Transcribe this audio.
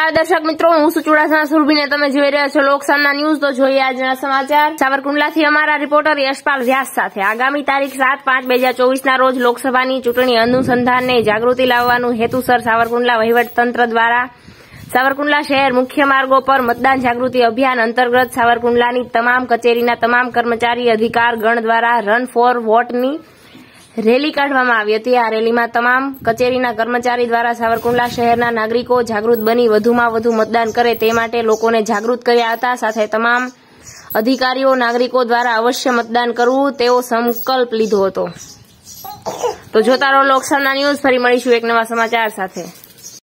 નમસ્કાર દર્શક મિત્રો હું છું ચુડાસમા સુરભીને તમે જોઈ રહ્યા છો લોકસભાના ન્યૂઝ તો જોઈએ આજના સમાચાર સાવરકુંડલાથી અમારા રિપોર્ટર યશપાલ વ્યાસ સાથે આગામી તારીખ સાત પાંચ બે હજાર ચોવીસના રોજ લોકસભાની ચૂંટણી અનુસંધાનને જાગૃતિ લાવવાનું હેતુસર સાવરકુંડલા વહીવટતંત્ર દ્વારા સાવરકુંડલા શહેર મુખ્ય માર્ગો પર મતદાન જાગૃતિ અભિયાન અંતર્ગત સાવરકુંડલાની તમામ કચેરીના તમામ કર્મચારી અધિકાર ગણ દ્વારા રન ફોર વોટની રેલી કાઢવામાં આવી હતી આ રેલીમાં તમામ કચેરીના કર્મચારી દ્વારા સાવરકુંડલા શહેરના નાગરિકો જાગૃત બની વધુમાં વધુ મતદાન કરે તે માટે લોકોને જાગૃત કર્યા હતા સાથે તમામ અધિકારીઓ નાગરિકો દ્વારા અવશ્ય મતદાન કરવું તેવો સંકલ્પ લીધો હતો તો જોતા રહો લોકસભાના ન્યૂઝ ફરી મળીશું એક નવા સમાચાર સાથે